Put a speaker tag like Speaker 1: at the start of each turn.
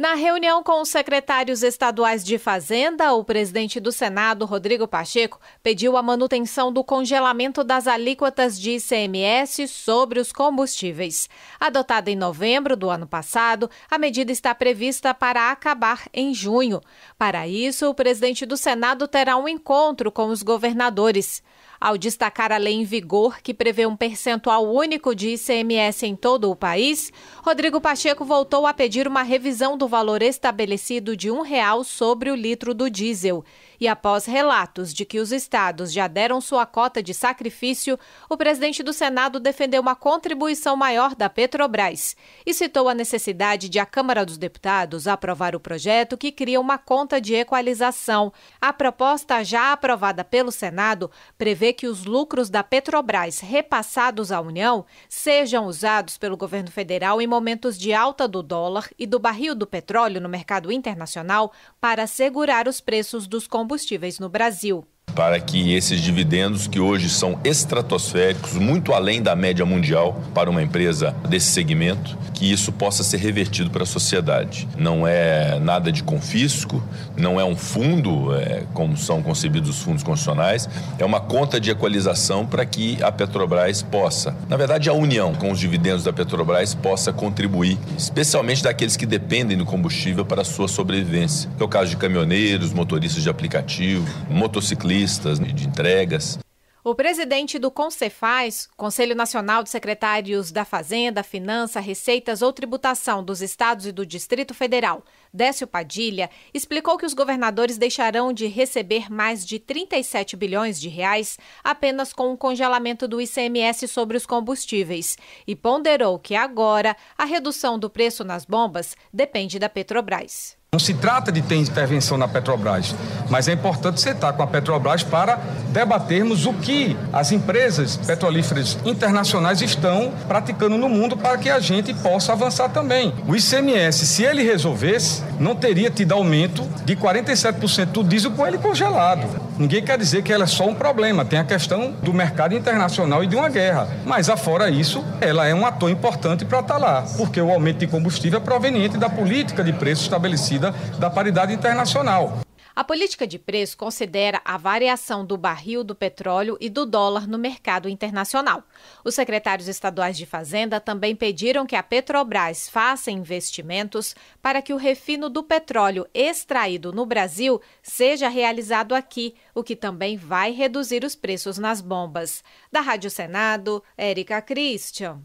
Speaker 1: Na reunião com os secretários estaduais de Fazenda, o presidente do Senado, Rodrigo Pacheco, pediu a manutenção do congelamento das alíquotas de ICMS sobre os combustíveis. Adotada em novembro do ano passado, a medida está prevista para acabar em junho. Para isso, o presidente do Senado terá um encontro com os governadores ao destacar a lei em vigor que prevê um percentual único de ICMS em todo o país, Rodrigo Pacheco voltou a pedir uma revisão do valor estabelecido de um real sobre o litro do diesel. E após relatos de que os estados já deram sua cota de sacrifício, o presidente do Senado defendeu uma contribuição maior da Petrobras e citou a necessidade de a Câmara dos Deputados aprovar o projeto que cria uma conta de equalização. A proposta já aprovada pelo Senado prevê que os lucros da Petrobras repassados à União sejam usados pelo governo federal em momentos de alta do dólar e do barril do petróleo no mercado internacional para segurar os preços dos combustíveis no Brasil
Speaker 2: para que esses dividendos, que hoje são estratosféricos, muito além da média mundial para uma empresa desse segmento, que isso possa ser revertido para a sociedade. Não é nada de confisco, não é um fundo, é, como são concebidos os fundos constitucionais, é uma conta de equalização para que a Petrobras possa, na verdade, a união com os dividendos da Petrobras possa contribuir, especialmente daqueles que dependem do combustível para a sua sobrevivência, que é o caso de caminhoneiros, motoristas de aplicativo, motociclistas de entregas.
Speaker 1: O presidente do Concefaz, Conselho Nacional de Secretários da Fazenda, Finança, Receitas ou Tributação dos Estados e do Distrito Federal, Décio Padilha, explicou que os governadores deixarão de receber mais de 37 bilhões de reais apenas com o congelamento do ICMS sobre os combustíveis e ponderou que agora a redução do preço nas bombas depende da Petrobras.
Speaker 3: Não se trata de ter intervenção na Petrobras, mas é importante sentar com a Petrobras para debatermos o que as empresas petrolíferas internacionais estão praticando no mundo para que a gente possa avançar também. O ICMS, se ele resolvesse, não teria tido aumento de 47% do diesel com ele congelado. Ninguém quer dizer que ela é só um problema, tem a questão do mercado internacional e de uma guerra. Mas afora isso, ela é um ator importante para estar tá lá, porque o aumento de combustível é proveniente da política de preço estabelecida da paridade internacional.
Speaker 1: A política de preço considera a variação do barril do petróleo e do dólar no mercado internacional. Os secretários estaduais de Fazenda também pediram que a Petrobras faça investimentos para que o refino do petróleo extraído no Brasil seja realizado aqui, o que também vai reduzir os preços nas bombas. Da Rádio Senado, Érica Christian.